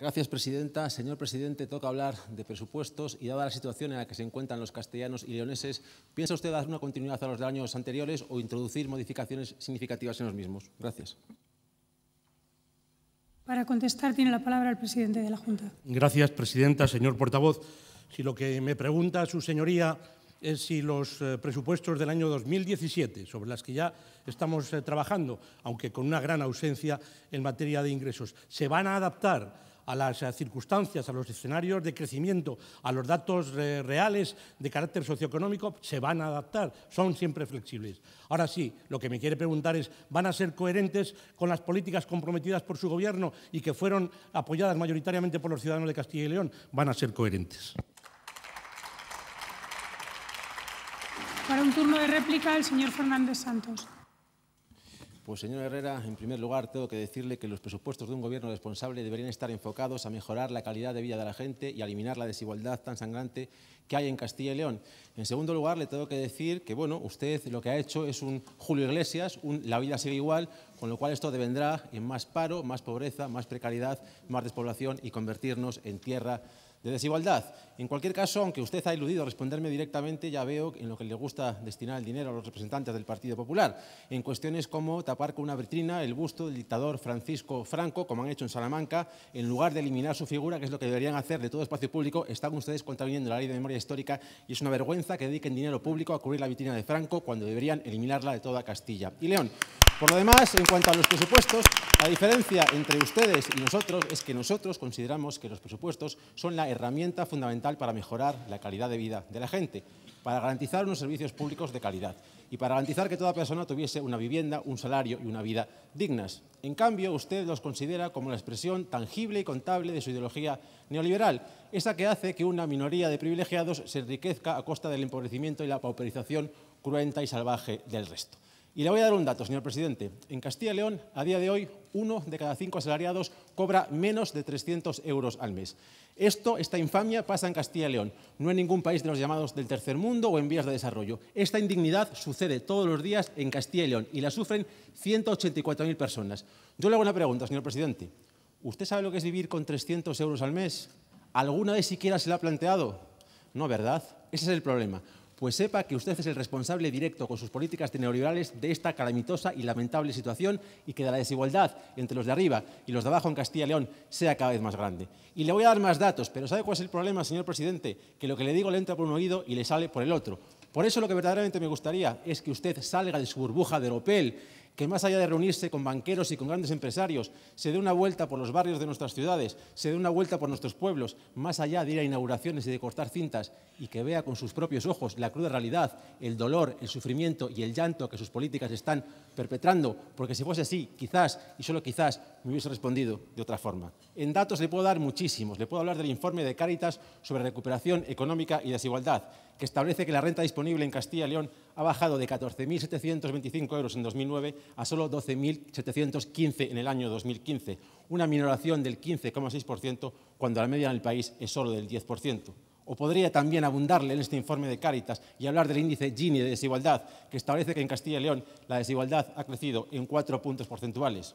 Gracias, presidenta. Señor presidente, toca hablar de presupuestos y dada la situación en la que se encuentran los castellanos y leoneses, ¿piensa usted dar una continuidad a los de años anteriores o introducir modificaciones significativas en los mismos? Gracias. Para contestar tiene la palabra el presidente de la Junta. Gracias, presidenta. Señor portavoz, si lo que me pregunta su señoría es si los eh, presupuestos del año 2017, sobre las que ya estamos eh, trabajando, aunque con una gran ausencia en materia de ingresos, se van a adaptar a las eh, circunstancias, a los escenarios de crecimiento, a los datos eh, reales de carácter socioeconómico, se van a adaptar, son siempre flexibles. Ahora sí, lo que me quiere preguntar es, ¿van a ser coherentes con las políticas comprometidas por su gobierno y que fueron apoyadas mayoritariamente por los ciudadanos de Castilla y León? Van a ser coherentes. Para un turno de réplica, el señor Fernández Santos. Pues, señor Herrera, en primer lugar, tengo que decirle que los presupuestos de un gobierno responsable deberían estar enfocados a mejorar la calidad de vida de la gente y a eliminar la desigualdad tan sangrante que hay en Castilla y León. En segundo lugar, le tengo que decir que, bueno, usted lo que ha hecho es un Julio Iglesias, un la vida sigue igual, con lo cual esto devendrá en más paro, más pobreza, más precariedad, más despoblación y convertirnos en tierra de desigualdad. En cualquier caso, aunque usted ha iludido responderme directamente, ya veo en lo que le gusta destinar el dinero a los representantes del Partido Popular, en cuestiones como tapar con una vitrina el busto del dictador Francisco Franco, como han hecho en Salamanca, en lugar de eliminar su figura, que es lo que deberían hacer de todo espacio público, están ustedes contraviniendo la ley de memoria histórica y es una vergüenza que dediquen dinero público a cubrir la vitrina de Franco cuando deberían eliminarla de toda Castilla y León. Por lo demás, en cuanto a los presupuestos, la diferencia entre ustedes y nosotros es que nosotros consideramos que los presupuestos son la herramienta fundamental para mejorar la calidad de vida de la gente, para garantizar unos servicios públicos de calidad y para garantizar que toda persona tuviese una vivienda, un salario y una vida dignas. En cambio, usted los considera como la expresión tangible y contable de su ideología neoliberal, esa que hace que una minoría de privilegiados se enriquezca a costa del empobrecimiento y la pauperización cruenta y salvaje del resto. Y le voy a dar un dato, señor presidente. En Castilla y León, a día de hoy, uno de cada cinco asalariados cobra menos de 300 euros al mes. Esto, esta infamia, pasa en Castilla y León, no en ningún país de los llamados del tercer mundo o en vías de desarrollo. Esta indignidad sucede todos los días en Castilla y León y la sufren 184.000 personas. Yo le hago una pregunta, señor presidente. ¿Usted sabe lo que es vivir con 300 euros al mes? ¿Alguna vez siquiera se la ha planteado? No, ¿verdad? Ese es el problema pues sepa que usted es el responsable directo con sus políticas neoliberales de esta calamitosa y lamentable situación y que la desigualdad entre los de arriba y los de abajo en Castilla y León sea cada vez más grande. Y le voy a dar más datos, pero ¿sabe cuál es el problema, señor presidente? Que lo que le digo le entra por un oído y le sale por el otro. Por eso lo que verdaderamente me gustaría es que usted salga de su burbuja de Europel que más allá de reunirse con banqueros y con grandes empresarios, se dé una vuelta por los barrios de nuestras ciudades, se dé una vuelta por nuestros pueblos, más allá de ir a inauguraciones y de cortar cintas, y que vea con sus propios ojos la cruda realidad, el dolor, el sufrimiento y el llanto que sus políticas están perpetrando, porque si fuese así, quizás, y solo quizás, me hubiese respondido de otra forma. En datos le puedo dar muchísimos. Le puedo hablar del informe de Cáritas sobre recuperación económica y desigualdad, que establece que la renta disponible en Castilla y León ha bajado de 14.725 euros en 2009 a solo 12.715 en el año 2015, una minoración del 15,6% cuando la media en el país es solo del 10%. O podría también abundarle en este informe de Cáritas y hablar del índice Gini de desigualdad, que establece que en Castilla y León la desigualdad ha crecido en cuatro puntos porcentuales.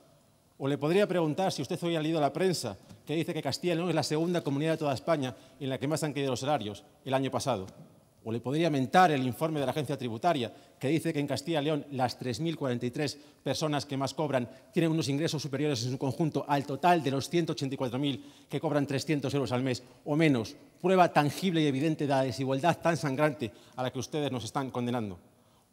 O le podría preguntar si usted hoy ha leído la prensa, que dice que Castilla y León es la segunda comunidad de toda España en la que más han caído los salarios el año pasado o le podría mentar el informe de la agencia tributaria, que dice que en Castilla y León las 3.043 personas que más cobran tienen unos ingresos superiores en su conjunto al total de los 184.000 que cobran 300 euros al mes o menos. Prueba tangible y evidente de la desigualdad tan sangrante a la que ustedes nos están condenando.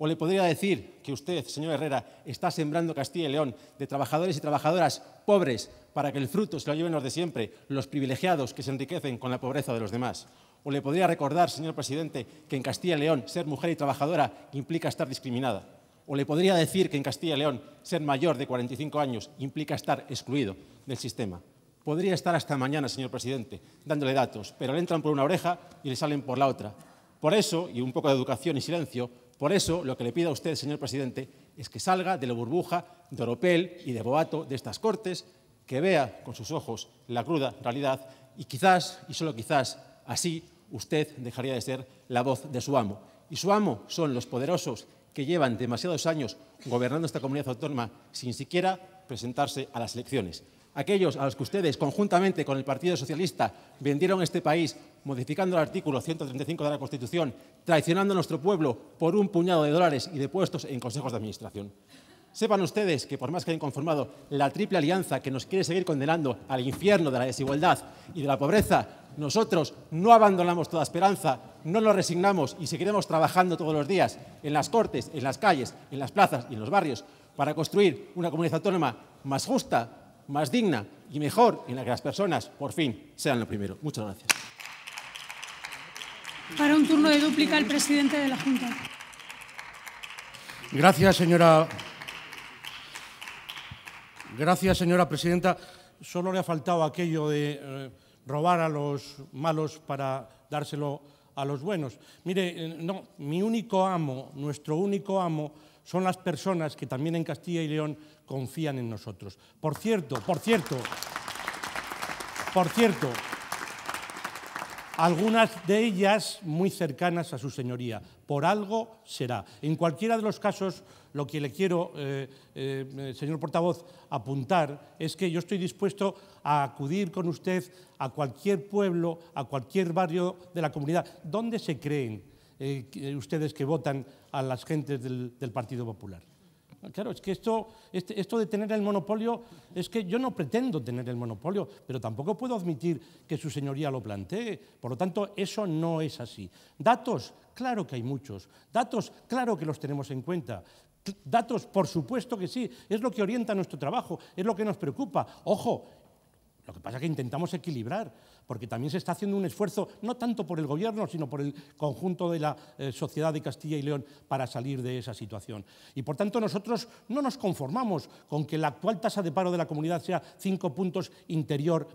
O le podría decir que usted, señor Herrera, está sembrando Castilla y León de trabajadores y trabajadoras pobres para que el fruto se lo lleven los de siempre, los privilegiados que se enriquecen con la pobreza de los demás. O le podría recordar, señor presidente, que en Castilla y León ser mujer y trabajadora implica estar discriminada. O le podría decir que en Castilla y León ser mayor de 45 años implica estar excluido del sistema. Podría estar hasta mañana, señor presidente, dándole datos, pero le entran por una oreja y le salen por la otra. Por eso, y un poco de educación y silencio, por eso lo que le pido a usted, señor presidente, es que salga de la burbuja de Oropel y de Boato de estas Cortes, que vea con sus ojos la cruda realidad y quizás, y solo quizás, Así usted dejaría de ser la voz de su amo. Y su amo son los poderosos que llevan demasiados años gobernando esta comunidad autónoma sin siquiera presentarse a las elecciones. Aquellos a los que ustedes, conjuntamente con el Partido Socialista, vendieron este país modificando el artículo 135 de la Constitución, traicionando a nuestro pueblo por un puñado de dólares y de puestos en consejos de administración. Sepan ustedes que por más que hayan conformado la triple alianza que nos quiere seguir condenando al infierno de la desigualdad y de la pobreza, nosotros no abandonamos toda esperanza, no nos resignamos y seguiremos trabajando todos los días en las cortes, en las calles, en las plazas y en los barrios para construir una comunidad autónoma más justa, más digna y mejor en la que las personas por fin sean lo primero. Muchas gracias. Para un turno de dúplica el presidente de la Junta. Gracias, señora Gracias, señora presidenta. Solo le ha faltado aquello de eh, robar a los malos para dárselo a los buenos. Mire, eh, no, mi único amo, nuestro único amo, son las personas que también en Castilla y León confían en nosotros. Por cierto, por cierto, por cierto, algunas de ellas muy cercanas a su señoría. Por algo será. En cualquiera de los casos, lo que le quiero, eh, eh, eh, señor portavoz, apuntar es que yo estoy dispuesto a acudir con usted a cualquier pueblo, a cualquier barrio de la comunidad. ¿Dónde se creen ustedes que votan a las gentes del Partido Popular? Claro, es que esto, este, esto de tener el monopolio, es que yo no pretendo tener el monopolio, pero tampoco puedo admitir que su señoría lo plantee. Por lo tanto, eso no es así. Datos, claro que hay muchos. Datos, claro que los tenemos en cuenta. Datos, por supuesto que sí, es lo que orienta nuestro trabajo, es lo que nos preocupa. Ojo, lo que pasa es que intentamos equilibrar, porque también se está haciendo un esfuerzo, no tanto por el Gobierno, sino por el conjunto de la eh, sociedad de Castilla y León para salir de esa situación. Y por tanto nosotros no nos conformamos con que la actual tasa de paro de la comunidad sea cinco puntos inferior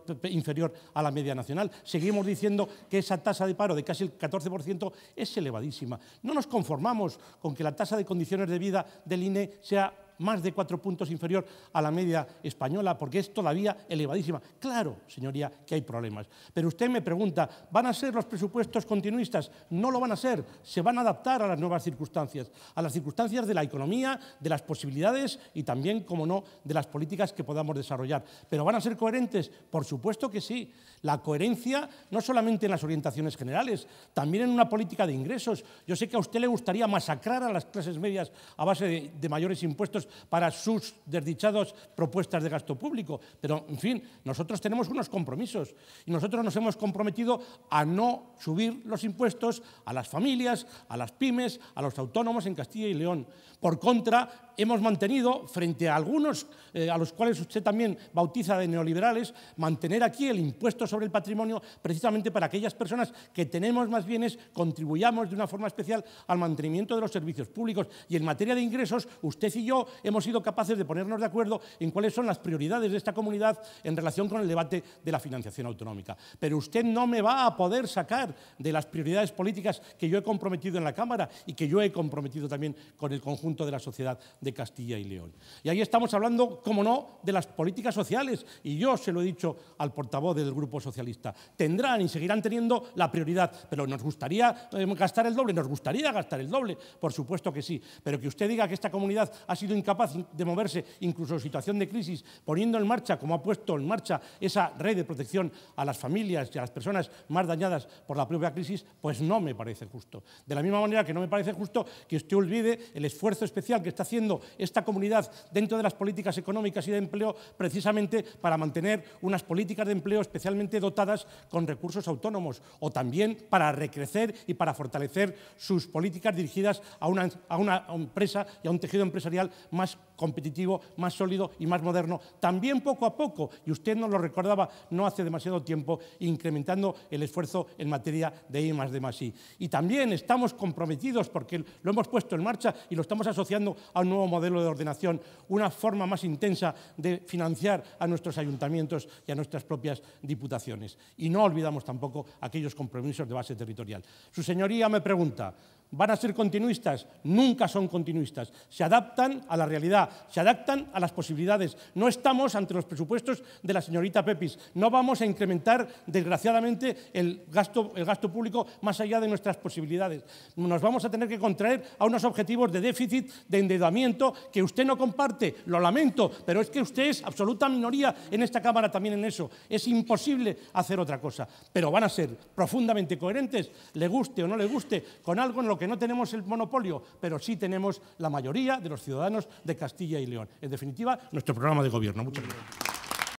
a la media nacional. Seguimos diciendo que esa tasa de paro de casi el 14% es elevadísima. No nos conformamos con que la tasa de condiciones de vida del INE sea más de cuatro puntos inferior a la media española, porque es todavía elevadísima. Claro, señoría, que hay problemas. Pero usted me pregunta, ¿van a ser los presupuestos continuistas? No lo van a ser, se van a adaptar a las nuevas circunstancias, a las circunstancias de la economía, de las posibilidades y también, como no, de las políticas que podamos desarrollar. ¿Pero van a ser coherentes? Por supuesto que sí. La coherencia no solamente en las orientaciones generales, también en una política de ingresos. Yo sé que a usted le gustaría masacrar a las clases medias a base de, de mayores impuestos para sus desdichadas propuestas de gasto público. Pero, en fin, nosotros tenemos unos compromisos y nosotros nos hemos comprometido a no subir los impuestos a las familias, a las pymes, a los autónomos en Castilla y León. Por contra, hemos mantenido, frente a algunos eh, a los cuales usted también bautiza de neoliberales, mantener aquí el impuesto sobre el patrimonio precisamente para aquellas personas que tenemos más bienes, contribuyamos de una forma especial al mantenimiento de los servicios públicos. Y en materia de ingresos, usted y yo hemos sido capaces de ponernos de acuerdo en cuáles son las prioridades de esta comunidad en relación con el debate de la financiación autonómica. Pero usted no me va a poder sacar de las prioridades políticas que yo he comprometido en la Cámara y que yo he comprometido también con el conjunto de la sociedad de Castilla y León. Y ahí estamos hablando, como no, de las políticas sociales. Y yo se lo he dicho al portavoz del Grupo Socialista. Tendrán y seguirán teniendo la prioridad, pero nos gustaría eh, gastar el doble, nos gustaría gastar el doble, por supuesto que sí, pero que usted diga que esta comunidad ha sido capaz de moverse, incluso en situación de crisis, poniendo en marcha, como ha puesto en marcha esa red de protección a las familias y a las personas más dañadas por la propia crisis, pues no me parece justo. De la misma manera que no me parece justo que usted olvide el esfuerzo especial que está haciendo esta comunidad dentro de las políticas económicas y de empleo precisamente para mantener unas políticas de empleo especialmente dotadas con recursos autónomos o también para recrecer y para fortalecer sus políticas dirigidas a una, a una empresa y a un tejido empresarial más competitivo, más sólido y más moderno, también poco a poco, y usted nos lo recordaba no hace demasiado tiempo, incrementando el esfuerzo en materia de I más D I. Y también estamos comprometidos, porque lo hemos puesto en marcha y lo estamos asociando a un nuevo modelo de ordenación, una forma más intensa de financiar a nuestros ayuntamientos y a nuestras propias diputaciones. Y no olvidamos tampoco aquellos compromisos de base territorial. Su señoría me pregunta, van a ser continuistas, nunca son continuistas, se adaptan a la realidad, se adaptan a las posibilidades. No estamos ante los presupuestos de la señorita Pepis, no vamos a incrementar, desgraciadamente, el gasto, el gasto público más allá de nuestras posibilidades. Nos vamos a tener que contraer a unos objetivos de déficit, de endeudamiento, que usted no comparte, lo lamento, pero es que usted es absoluta minoría en esta Cámara también en eso. Es imposible hacer otra cosa, pero van a ser profundamente coherentes, le guste o no le guste, con algo en lo que no tenemos el monopolio, pero sí tenemos la mayoría de los ciudadanos de Castilla y León. En definitiva, nuestro programa de gobierno. Muchas gracias.